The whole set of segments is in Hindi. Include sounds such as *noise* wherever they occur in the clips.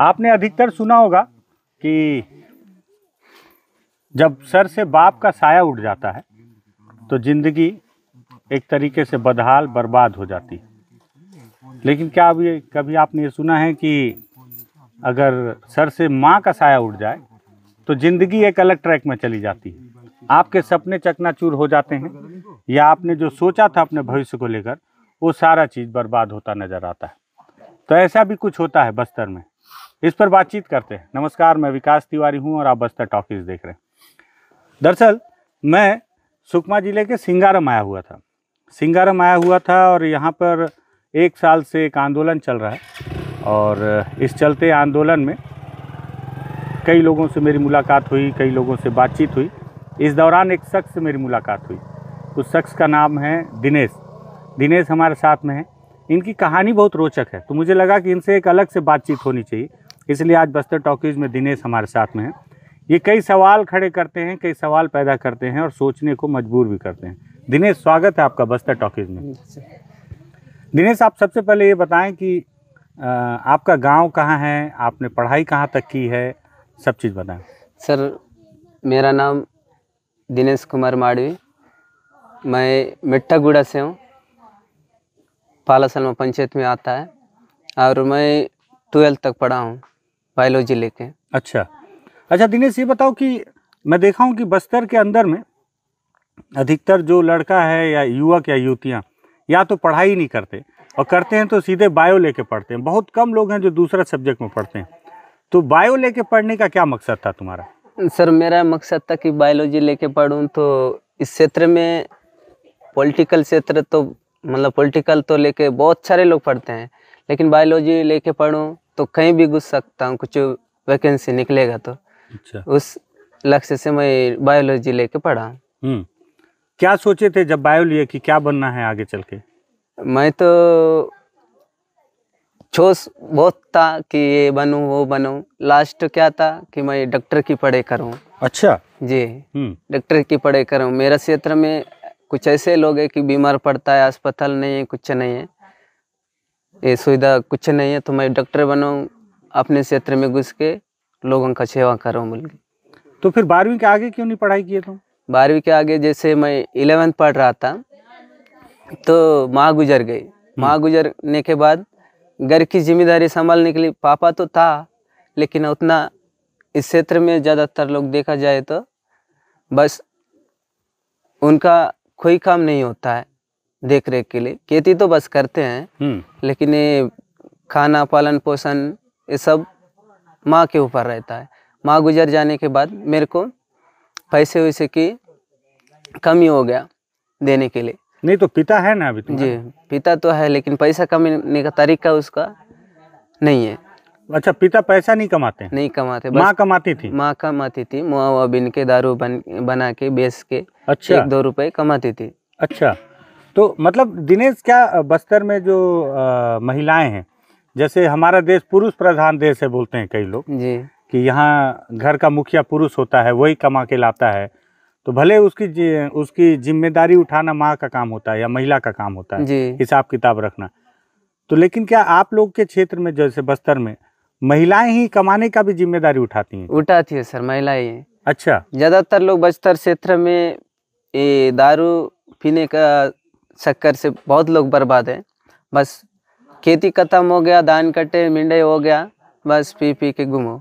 आपने अधिकतर सुना होगा कि जब सर से बाप का साया उठ जाता है तो ज़िंदगी एक तरीके से बदहाल बर्बाद हो जाती है लेकिन क्या अभी कभी आपने ये सुना है कि अगर सर से माँ का साया उठ जाए तो ज़िंदगी एक अलग ट्रैक में चली जाती है आपके सपने चकनाचूर हो जाते हैं या आपने जो सोचा था अपने भविष्य को लेकर वो सारा चीज़ बर्बाद होता नज़र आता है तो ऐसा भी कुछ होता है बस्तर में इस पर बातचीत करते हैं नमस्कार मैं विकास तिवारी हूँ और आप बस्तर टॉकीज देख रहे हैं दरअसल मैं सुकमा ज़िले के सिंगारम आया हुआ था सिंगारम आया हुआ था और यहाँ पर एक साल से एक आंदोलन चल रहा है और इस चलते आंदोलन में कई लोगों से मेरी मुलाकात हुई कई लोगों से बातचीत हुई इस दौरान एक शख्स से मेरी मुलाकात हुई उस शख्स का नाम है दिनेश दिनेश हमारे साथ में है इनकी कहानी बहुत रोचक है तो मुझे लगा कि इनसे एक अलग से बातचीत होनी चाहिए इसलिए आज बस्तर टॉकीज़ में दिनेश हमारे साथ में हैं ये कई सवाल खड़े करते हैं कई सवाल पैदा करते हैं और सोचने को मजबूर भी करते हैं दिनेश स्वागत है आपका बस्तर टॉकीज़ में दिनेश आप सबसे पहले ये बताएं कि आपका गांव कहाँ है आपने पढ़ाई कहाँ तक की है सब चीज़ बताएं सर मेरा नाम दिनेश कुमार माडवी मैं मिट्टागुड़ा से हूँ पालासलमा पंचायत में आता है और मैं ट्वेल्थ तक पढ़ा हूँ बायोलॉजी लेके अच्छा अच्छा दिनेश ये बताओ कि मैं देखा हूँ कि बस्तर के अंदर में अधिकतर जो लड़का है या युवक या युवतियाँ या तो पढ़ाई नहीं करते और करते हैं तो सीधे बायो लेके पढ़ते हैं बहुत कम लोग हैं जो दूसरा सब्जेक्ट में पढ़ते हैं तो बायो लेके पढ़ने का क्या मकसद था तुम्हारा सर मेरा मकसद था कि बायोलॉजी लेके पढ़ूँ तो इस क्षेत्र में पॉलिटिकल क्षेत्र तो मतलब पॉलिटिकल तो लेके बहुत सारे लोग पढ़ते हैं लेकिन बायोलॉजी लेके पढ़ूँ तो कहीं भी घुस सकता हूँ कुछ वैकेंसी निकलेगा तो अच्छा उस लक्ष्य से मैं बायोलॉजी लेके पढ़ा हम्म। क्या सोचे थे जब बायो लिए कि क्या बनना है आगे चल के मैं तो छोस बहुत था कि ये बनू वो बनू लास्ट क्या था कि मैं डॉक्टर की पढ़ाई करूँ अच्छा जी डॉक्टर हम्म। की पढ़ाई करूँ मेरा क्षेत्र में कुछ ऐसे लोग है कि बीमार पड़ता है अस्पताल नहीं है कुछ नहीं है ये सुविधा कुछ नहीं है तो मैं डॉक्टर बनाऊँ अपने क्षेत्र में घुस के लोगों का सेवा करूँ बोल के तो फिर बारहवीं के आगे क्यों नहीं पढ़ाई किए तुम बारहवीं के आगे जैसे मैं इलेवेंथ पढ़ रहा था तो माँ गुजर गई हम्म। माँ गुजरने के बाद घर की जिम्मेदारी संभालने के लिए पापा तो था लेकिन उतना इस क्षेत्र में ज़्यादातर लोग देखा जाए तो बस उनका कोई काम नहीं होता है देख रेख के लिए खेती तो बस करते हैं हम्म। लेकिन ये खाना पालन पोषण ये सब माँ के ऊपर रहता है माँ गुजर जाने के बाद मेरे को पैसे वैसे की कमी हो गया देने के लिए नहीं तो पिता है ना अभी जी पिता तो है लेकिन पैसा कमाने का तरीका उसका नहीं है अच्छा पिता पैसा नहीं कमाते नहीं कमाते माँ कमाती थी माँ कमाती थी मुआ बिन के दारू बन बना के बेच के अच्छा एक दो रुपए कमाती थी अच्छा तो मतलब दिनेश क्या बस्तर में जो महिलाएं हैं जैसे हमारा देश पुरुष प्रधान देश है बोलते हैं कई लोग जी कि यहाँ घर का मुखिया पुरुष होता है वही कमा के लाता है तो भले उसकी जि, उसकी जिम्मेदारी उठाना माँ का काम होता है या महिला का काम होता है हिसाब किताब रखना तो लेकिन क्या आप लोग के क्षेत्र में जैसे बस्तर में महिलाएं ही कमाने का भी जिम्मेदारी उठाती हैं उठाती है सर महिलाएं अच्छा ज्यादातर लोग बस्तर क्षेत्र में ये दारू पीने का शक्कर से बहुत लोग बर्बाद हैं बस खेती खत्म हो गया धान कटे मिंडे हो गया बस पी पी के घूमो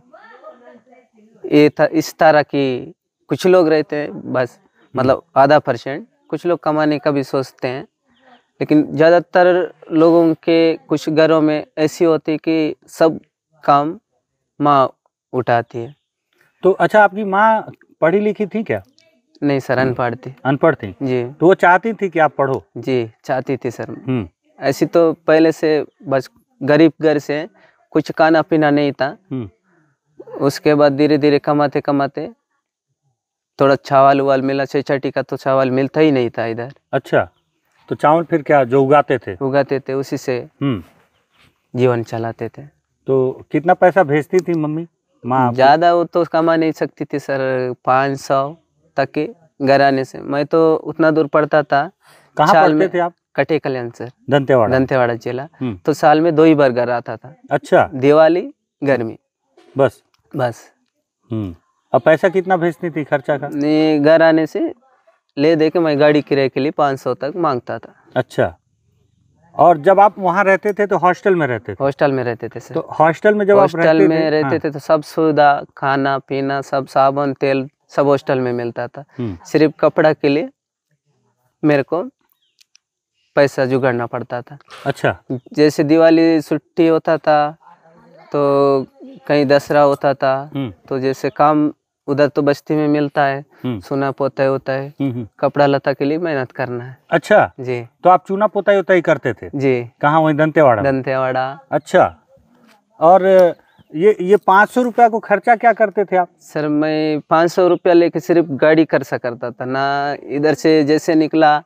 ये था इस तरह की कुछ लोग रहते हैं बस मतलब आधा परसेंट कुछ लोग कमाने का भी सोचते हैं लेकिन ज़्यादातर लोगों के कुछ घरों में ऐसी होती कि सब काम माँ उठाती है तो अच्छा आपकी माँ पढ़ी लिखी थी क्या नहीं सर हम्म। अनपढ़ थी अनपढ़ थी जी तो वो चाहती थी कि आप पढ़ो जी चाहती थी सर हम्म। ऐसी तो पहले से बस गरीब घर गर से कुछ खाना पीना नहीं था हम्म। उसके बाद धीरे धीरे कमाते कमाते थोड़ा चावल उवाल मिला छठी का तो चावल मिलता ही नहीं था इधर अच्छा तो चावल फिर क्या जो उगाते थे उगाते थे उसी से जीवन चलाते थे तो कितना पैसा भेजती थी मम्मी ज्यादा वो तो कमा नहीं सकती थी सर पाँच सौ तक के आने से मैं तो उतना दूर पढ़ता था साल पढ़ते थे आप कटे कल्याण सर दंतेवाड़ा दंतेवाड़ा जिला हम्म। तो साल में दो ही बार घर आता था अच्छा दिवाली गर्मी बस बस हम्म। अब पैसा कितना भेजती थी खर्चा का नहीं घर आने से ले दे के मैं गाड़ी किराए के लिए पाँच सौ तक मांगता था अच्छा और जब आप वहाँ रहते थे तो हॉस्टल में रहते थे हॉस्टल में रहते थे सर तो हॉस्टल में जब हॉस्टल आप रहते में थे, रहते हाँ। थे तो सब सुविधा खाना पीना सब साबुन तेल सब हॉस्टल में मिलता था हम्म। सिर्फ कपड़ा के लिए मेरे को पैसा जुगाड़ना पड़ता था अच्छा जैसे दिवाली छुट्टी होता था तो कहीं दसरा होता था हम्म। तो जैसे काम उधर तो बस्ती में मिलता है हम्म। सोना पोता होता है कपड़ा लता के लिए मेहनत करना है अच्छा जी तो आप चूना पोता होता ही करते थे जी कहा वही दंतेवाड़ा दंतेवाड़ा अच्छा और ये ये पाँच सौ रुपया को खर्चा क्या करते थे आप सर मैं पाँच सौ रुपया लेके सिर्फ गाड़ी खर्चा करता था ना इधर से जैसे निकला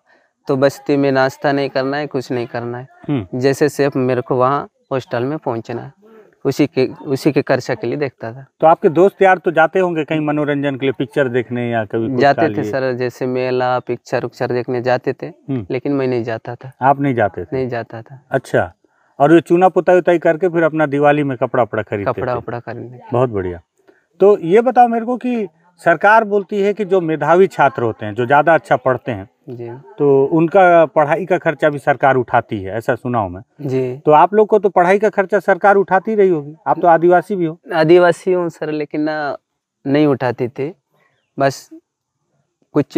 तो बस्ती में नाश्ता नहीं करना है कुछ नहीं करना है हम्म। जैसे सिर्फ मेरे को वहाँ हॉस्टल में पहुँचना है उसी के उसी के खर्चा के लिए देखता था तो आपके दोस्त यार तो जाते होंगे कहीं मनोरंजन के लिए पिक्चर देखने या कभी जाते थे सर जैसे मेला पिक्चर उक्चर देखने जाते थे हम्म। लेकिन मैं नहीं जाता था आप नहीं जाते थे नहीं जाता था अच्छा और ये चूना पुताई उताई करके फिर अपना दिवाली में कपड़ा उपड़ा खरीद कपड़ा उपड़ा खरीदने बहुत बढ़िया तो ये बताओ मेरे को कि सरकार बोलती है कि जो मेधावी छात्र होते हैं जो ज़्यादा अच्छा पढ़ते हैं जी तो उनका पढ़ाई का खर्चा भी सरकार उठाती है ऐसा सुना हूँ मैं जी तो आप लोग को तो पढ़ाई का खर्चा सरकार उठाती रही होगी आप तो आदिवासी भी हो आदिवासी हूँ सर लेकिन ना नहीं उठाती थी बस कुछ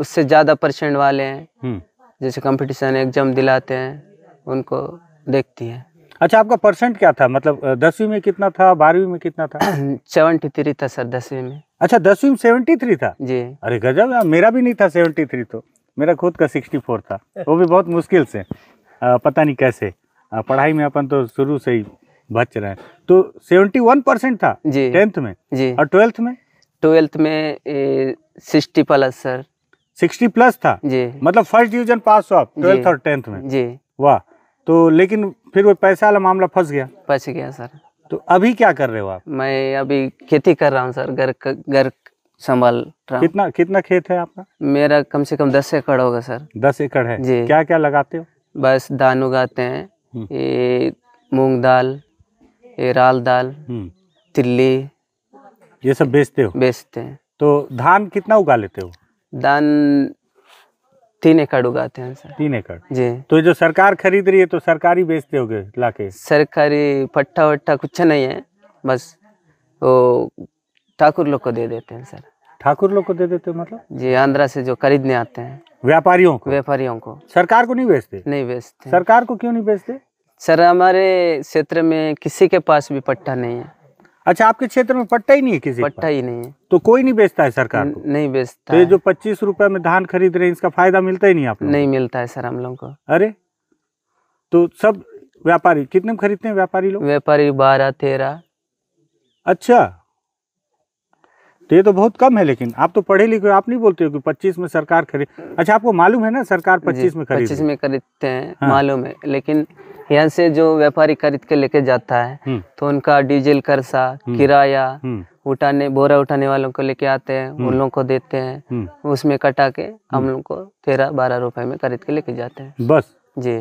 उससे ज़्यादा परसेंट वाले हैं हम्म। जैसे कंपटीशन एग्जाम दिलाते हैं उनको देखती है अच्छा आपका परसेंट क्या था मतलब दसवीं में कितना था बारहवीं में कितना था सेवेंटी *clears throat* थ्री था सर दसवीं में अच्छा दसवीं में सेवेंटी थ्री था जी अरे गजब मेरा भी नहीं था सेवेंटी थ्री तो मेरा खुद का सिक्सटी फोर था वो भी बहुत मुश्किल से आ, पता नहीं कैसे आ, पढ़ाई में अपन तो शुरू से ही बच रहे हैं तो सेवेंटी वन परसेंट था जी टेंथ में जी और ट्वेल्थ में ट्वेल्थ में sixty plus sir sixty plus था जी मतलब फर्स्ट डिवीजन पास हो आप ट्वेल्थ और टेंथ में जी वाह तो लेकिन फिर वो पैसा वाला मामला फंस गया फंस गया सर तो अभी क्या कर रहे हो आप मैं अभी खेती कर रहा हूँ सर घर घर संभाल रहा कितना कितना खेत है आपका मेरा कम से कम दस एकड़ होगा सर दस एकड़ है जी क्या क्या लगाते हो बस धान उगाते हैं हम्म। ये मूंग दाल ये राल दाल हम्म। तिल्ली ये सब बेचते हो बेचते हैं तो धान कितना उगा लेते हो धान तीन एकड़ उगाते हैं सर तीन एकड़ जी तो जो सरकार खरीद रही है तो सरकारी बेचते होगे लाके सरकारी पट्टा वट्टा कुछ नहीं है बस वो ठाकुर लोग को दे देते हैं सर ठाकुर लोग को दे देते हैं मतलब जी आंध्रा से जो खरीदने आते हैं व्यापारियों को व्यापारियों को सरकार को नहीं बेचते नहीं बेचते सरकार को क्यों नहीं बेचते सर हमारे क्षेत्र में किसी के पास भी पट्टा नहीं है अच्छा आपके क्षेत्र में पट्टा ही नहीं है किसी पट्टा ही नहीं है तो कोई नहीं बेचता है सरकार को नहीं बेचता तो ये जो पच्चीस रूपए में धान खरीद रहे हैं इसका फायदा मिलता ही नहीं आप नहीं मिलता है सर हम लोग को अरे तो सब व्यापारी कितने में खरीदते हैं व्यापारी लोग व्यापारी बारह तेरह अच्छा तो ये तो बहुत कम है लेकिन आप तो पढ़े लिखे आप नहीं बोलते हो कि पच्चीस में सरकार खरीद अच्छा आपको मालूम है ना सरकार पच्चीस में खरीद पच्चीस में खरीदते हैं हाँ। मालूम है लेकिन यहाँ से जो व्यापारी खरीद के लेके जाता है हम्म। तो उनका डीजल खर्चा हम्म। किराया हम्म। उठाने बोरा उठाने वालों को लेके आते हैं उन लोगों को देते हैं उसमें कटा के हम लोग को तेरह बारह रुपए में खरीद के लेके जाते हैं बस जी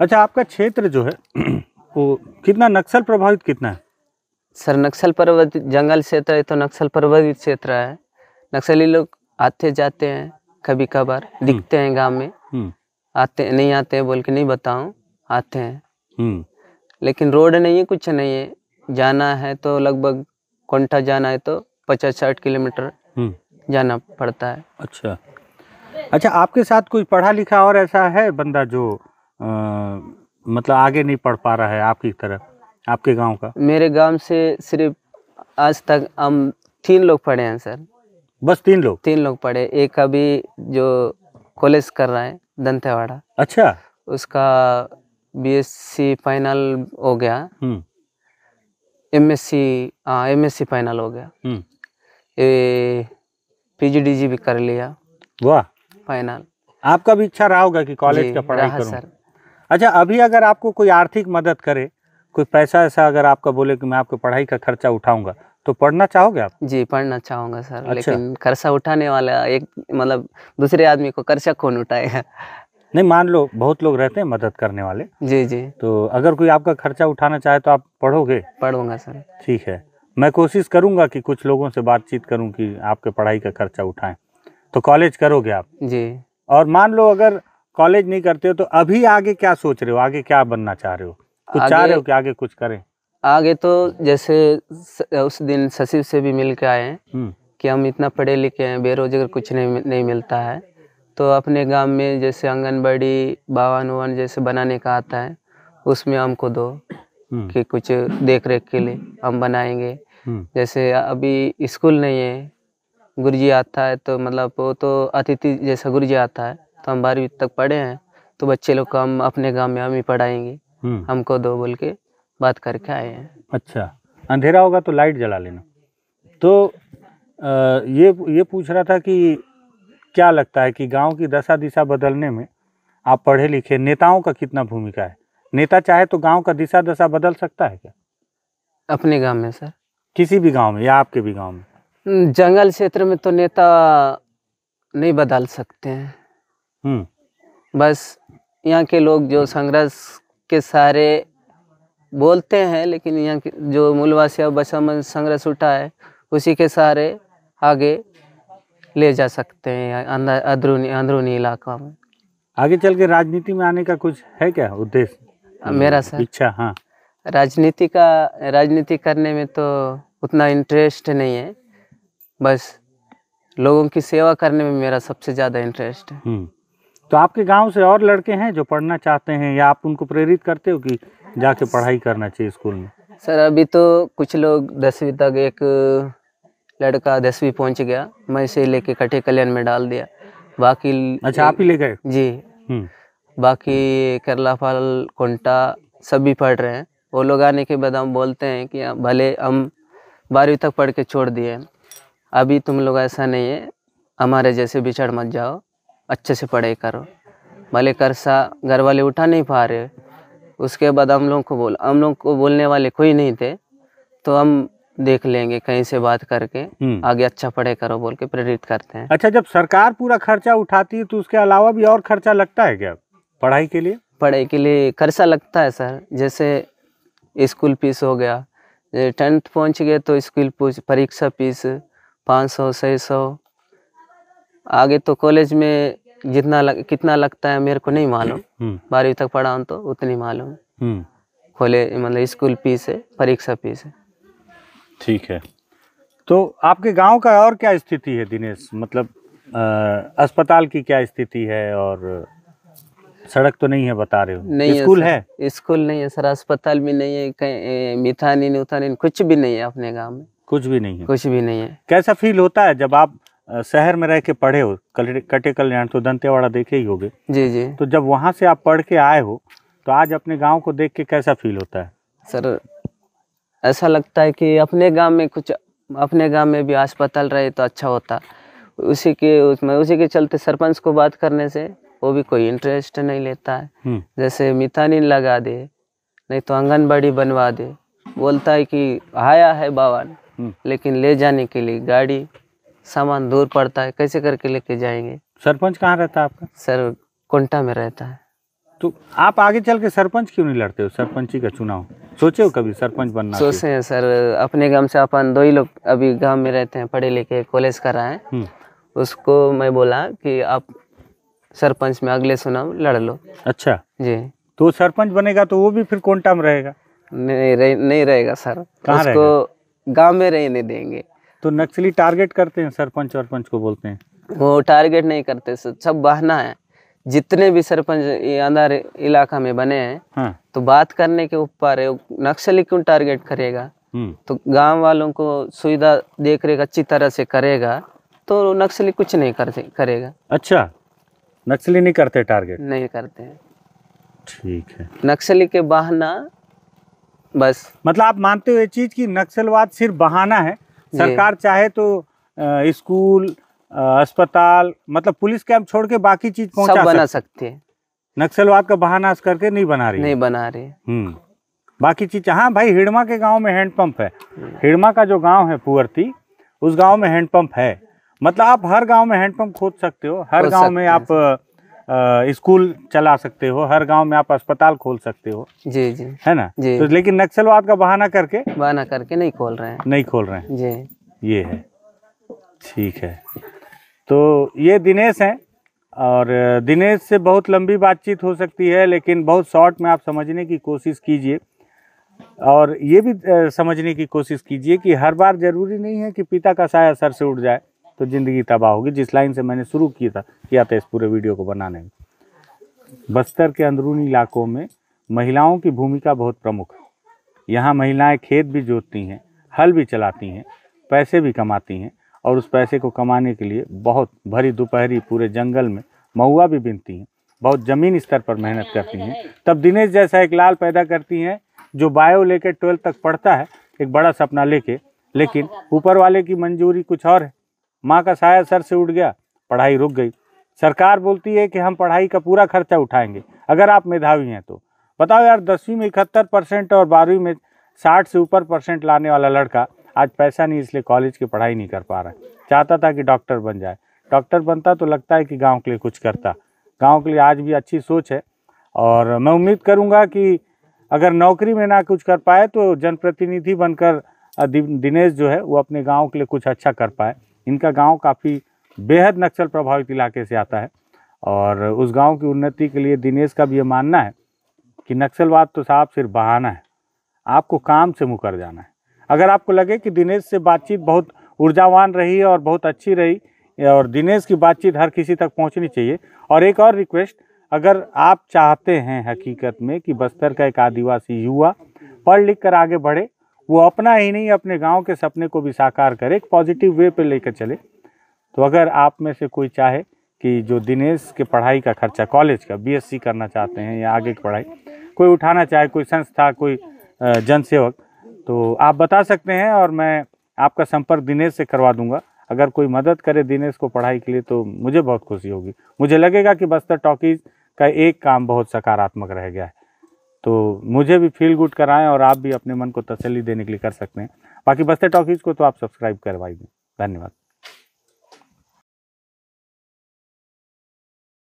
अच्छा आपका क्षेत्र जो है *clears throat* वो कितना नक्सल प्रभावित कितना है सर नक्सल प्रभावित जंगल क्षेत्र है तो नक्सल प्रभावित क्षेत्र है नक्सली लोग आते जाते हैं कभी कभार हम्म। दिखते हैं गांव में हम्म। आते नहीं आते बोल के नहीं बताऊं आते हैं हम्म। लेकिन रोड नहीं है कुछ नहीं है जाना है तो लगभग कोंठा जाना है तो पचास साठ किलोमीटर जाना पड़ता है अच्छा अच्छा आपके साथ कोई पढ़ा लिखा और ऐसा है बंदा जो आ, मतलब आगे नहीं पढ़ पा रहा है आपकी तरफ आपके गांव का मेरे गांव से सिर्फ आज तक हम तीन लोग पढ़े हैं सर बस तीन लोग तीन लोग पढ़े एक अभी जो कॉलेज कर रहा है दंतेवाड़ा अच्छा उसका बीएससी फाइनल हो गया एमएससी एस एमएससी फाइनल हो गया डी हम्म। पीजीडीजी भी कर लिया वाह फाइनल आपका भी इच्छा रहा होगा कि कॉलेज का पढ़ाई करूं सर अच्छा अभी अगर आपको कोई आर्थिक मदद करे कोई पैसा ऐसा अगर आपका बोले कि मैं आपको पढ़ाई का खर्चा उठाऊंगा तो पढ़ना चाहोगे आप जी पढ़ना चाहूंगा सर अच्छा। लेकिन खर्चा उठाने वाला एक मतलब दूसरे आदमी को खर्चा कौन उठाएगा नहीं मान लो बहुत लोग रहते हैं मदद करने वाले जी जी तो अगर कोई आपका खर्चा उठाना चाहे तो आप पढ़ोगे पढ़ूंगा सर ठीक है मैं कोशिश करूंगा कि कुछ लोगों से बातचीत करूं कि आपके पढ़ाई का खर्चा उठाएं तो कॉलेज करोगे आप जी और मान लो अगर कॉलेज नहीं करते हो तो अभी आगे क्या सोच रहे हो आगे क्या बनना चाह रहे हो कुछ आगे, हो कि आगे कुछ करें आगे तो जैसे उस दिन सचिव से भी मिल के आए हैं हम्म। कि हम इतना पढ़े लिखे हैं बेरोजगार कुछ नहीं नहीं मिलता है तो अपने गांव में जैसे आंगनबाड़ी बावन उवन जैसे बनाने का आता है उसमें हमको दो हम्म। कि कुछ देख रेख के लिए हम बनाएंगे हम्म। जैसे अभी स्कूल नहीं है गुरुजी आता है तो मतलब वो तो अतिथि जैसा गुरुजी आता है तो हम बारहवीं तक पढ़े हैं तो बच्चे लोग को हम अपने गांव में हम ही पढ़ाएंगे हम्म। हमको दो बोल के बात करके आए हैं अच्छा अंधेरा होगा तो लाइट जला लेना तो आ, ये ये पूछ रहा था कि क्या लगता है कि गांव की दशा दिशा बदलने में आप पढ़े लिखे नेताओं का कितना भूमिका है नेता चाहे तो गांव का दिशा दशा बदल सकता है क्या अपने गांव में सर किसी भी गांव में या आपके भी गांव में जंगल क्षेत्र में तो नेता नहीं बदल सकते हैं हम्म। बस यहाँ के लोग जो संघर्ष के सारे बोलते हैं लेकिन यहाँ की जो मूलवासी और बसा संग्रह उठा है उसी के सारे आगे ले जा सकते हैं अंदरूनी अंदरूनी इलाका में आगे चल के राजनीति में आने का कुछ है क्या उद्देश्य मेरा सर इच्छा हाँ राजनीति का राजनीति करने में तो उतना इंटरेस्ट नहीं है बस लोगों की सेवा करने में मेरा सबसे ज़्यादा इंटरेस्ट है हम्म। तो आपके गांव से और लड़के हैं जो पढ़ना चाहते हैं या आप उनको प्रेरित करते हो कि जाके पढ़ाई करना चाहिए स्कूल में सर अभी तो कुछ लोग दसवीं तक एक लड़का दसवीं पहुंच गया मैं इसे लेके कटे कल्याण में डाल दिया बाकी अच्छा आप ही ले गए जी हम्म। बाकी केरला फाल कोंटा सभी पढ़ रहे हैं वो लोग आने के बाद हम बोलते हैं कि भले हम बारहवीं तक पढ़ के छोड़ दिए अभी तुम लोग ऐसा नहीं है हमारे जैसे बिछड़ मत जाओ अच्छे से पढ़ाई करो भले सा घर वाले उठा नहीं पा रहे उसके बाद हम लोग को बोल हम लोग को बोलने वाले कोई नहीं थे तो हम देख लेंगे कहीं से बात करके हम्म। आगे अच्छा पढ़े करो बोल के प्रेरित करते हैं अच्छा जब सरकार पूरा खर्चा उठाती है तो उसके अलावा भी और खर्चा लगता है क्या पढ़ाई के लिए पढ़ाई के लिए खर्चा लगता है सर जैसे स्कूल फीस हो गया टेंथ पहुंच गए तो स्कूल परीक्षा फीस पाँच सौ छः सौ आगे तो कॉलेज में जितना लग, कितना लगता है मेरे को नहीं मालूम हम्म। बारहवीं तक पढ़ा हूँ तो उतनी मालूम कॉलेज हम्म। मतलब स्कूल फीस है परीक्षा फीस है ठीक है तो आपके गांव का और क्या स्थिति है दिनेश मतलब आ, अस्पताल की क्या स्थिति है और सड़क तो नहीं है बता रहे हो नहीं स्कूल है, स्कूल नहीं है सर अस्पताल भी नहीं है कहीं मिथानिन उथानिन कुछ भी नहीं है अपने गांव में कुछ भी नहीं है कुछ भी नहीं है कैसा फील होता है जब आप शहर में रह के पढ़े हो कटे कल्याण तो दंतेवाड़ा देखे ही होगे जी जी तो जब वहाँ से आप पढ़ के आए हो तो आज अपने गांव को देख के कैसा फील होता है सर ऐसा लगता है कि अपने गांव में कुछ अपने गांव में भी अस्पताल रहे तो अच्छा होता उसी के उसमें उसी के चलते सरपंच को बात करने से वो भी कोई इंटरेस्ट नहीं लेता है हम्म। जैसे मिथानी लगा दे नहीं तो आंगनबाड़ी बनवा दे बोलता है कि आया है बावन हम्म। लेकिन ले जाने के लिए गाड़ी सामान दूर पड़ता है कैसे करके लेके जाएंगे सरपंच कहाँ रहता है आपका सर कुंटा में रहता है तो आप आगे चल के सरपंच क्यों नहीं लड़ते हो सरपंच का चुनाव सोचे हो कभी सरपंच बनना सोचे हैं सर अपने गांव से अपन दो ही लोग अभी गांव में रहते हैं पढ़े लिखे कॉलेज कर रहे हैं हम्म। उसको मैं बोला कि आप सरपंच में अगले चुनाव लड़ लो अच्छा जी तो सरपंच बनेगा तो वो भी फिर कौन टाइम रहेगा नहीं रहे, नहीं रहेगा सर उसको गांव में रहने देंगे तो नक्सली टारगेट करते हैं सरपंच और पंच को बोलते हैं वो टारगेट नहीं करते सब बहना है जितने भी सरपंच अंदर इलाका में बने हैं हाँ। तो बात करने के ऊपर है नक्सली क्यों टारगेट करेगा हम्म। तो गांव वालों को सुविधा देख रेख अच्छी तरह से करेगा तो नक्सली कुछ नहीं करते करेगा अच्छा नक्सली नहीं करते टारगेट नहीं करते हैं ठीक है नक्सली के बहाना बस मतलब आप मानते हो ये चीज की नक्सलवाद सिर्फ बहाना है सरकार चाहे तो स्कूल अस्पताल मतलब पुलिस कैंप छोड़ के बाकी चीज पहुंचा सब बना सकते हैं नक्सलवाद का बहाना करके नहीं बना रही नहीं बना रहे हम्म। बाकी चीज हाँ भाई हिडमा के गांव में हैंडपंप है हम्म। हिडमा का जो गांव है पुअरती उस गांव में हैंडपंप है मतलब आप हर गांव में हैंडपंप खोद सकते हो हर गांव में आप स्कूल चला सकते हो हर गांव में आप अस्पताल खोल सकते हो जी जी है ना जी तो लेकिन नक्सलवाद का बहाना करके बहाना करके नहीं खोल रहे हैं नहीं खोल रहे हैं जी ये है ठीक है तो ये दिनेश हैं और दिनेश से बहुत लंबी बातचीत हो सकती है लेकिन बहुत शॉर्ट में आप समझने की कोशिश कीजिए और ये भी समझने की कोशिश कीजिए कि हर बार ज़रूरी नहीं है कि पिता का साया सर से उठ जाए तो ज़िंदगी तबाह होगी जिस लाइन से मैंने शुरू किया था किया था इस पूरे वीडियो को बनाने में बस्तर के अंदरूनी इलाकों में महिलाओं की भूमिका बहुत प्रमुख है यहाँ महिलाएं खेत भी जोतती हैं हल भी चलाती हैं पैसे भी कमाती हैं और उस पैसे को कमाने के लिए बहुत भरी दोपहरी पूरे जंगल में महुआ भी बिनती हैं बहुत ज़मीन स्तर पर मेहनत करती हैं तब दिनेश जैसा एक लाल पैदा करती हैं जो बायो लेकर ट्वेल्थ तक पढ़ता है एक बड़ा सपना लेके लेकिन ऊपर वाले की मंजूरी कुछ और है माँ का साया सर से उठ गया पढ़ाई रुक गई सरकार बोलती है कि हम पढ़ाई का पूरा खर्चा उठाएंगे अगर आप मेधावी हैं तो बताओ यार दसवीं में इकहत्तर परसेंट और बारहवीं में साठ से ऊपर परसेंट लाने वाला लड़का आज पैसा नहीं इसलिए कॉलेज की पढ़ाई नहीं कर पा रहा है चाहता था कि डॉक्टर बन जाए डॉक्टर बनता तो लगता है कि गाँव के लिए कुछ करता गाँव के लिए आज भी अच्छी सोच है और मैं उम्मीद करूँगा कि अगर नौकरी में ना कुछ कर पाए तो जनप्रतिनिधि बनकर दिनेश जो है वो अपने गांव के लिए कुछ अच्छा कर पाए इनका गांव काफ़ी बेहद नक्सल प्रभावित इलाके से आता है और उस गांव की उन्नति के लिए दिनेश का भी ये मानना है कि नक्सलवाद तो साहब सिर्फ बहाना है आपको काम से मुकर जाना है अगर आपको लगे कि दिनेश से बातचीत बहुत ऊर्जावान रही और बहुत अच्छी रही और दिनेश की बातचीत हर किसी तक पहुँचनी चाहिए और एक और रिक्वेस्ट अगर आप चाहते हैं हकीकत में कि बस्तर का एक आदिवासी युवा पढ़ लिख कर आगे बढ़े वो अपना ही नहीं अपने गांव के सपने को भी साकार करे एक पॉजिटिव वे पे लेकर चले तो अगर आप में से कोई चाहे कि जो दिनेश के पढ़ाई का खर्चा कॉलेज का बीएससी करना चाहते हैं या आगे की पढ़ाई कोई उठाना चाहे कोई संस्था कोई जनसेवक तो आप बता सकते हैं और मैं आपका संपर्क दिनेश से करवा दूंगा अगर कोई मदद करे दिनेश को पढ़ाई के लिए तो मुझे बहुत खुशी होगी मुझे लगेगा कि बस्तर टॉकीज़ का एक काम बहुत सकारात्मक रह गया है तो मुझे भी फील गुड कराएं और आप भी अपने मन को तसली देने के लिए कर सकते हैं बाकी बस्ते टॉकीज़ को तो आप सब्सक्राइब करवाइए धन्यवाद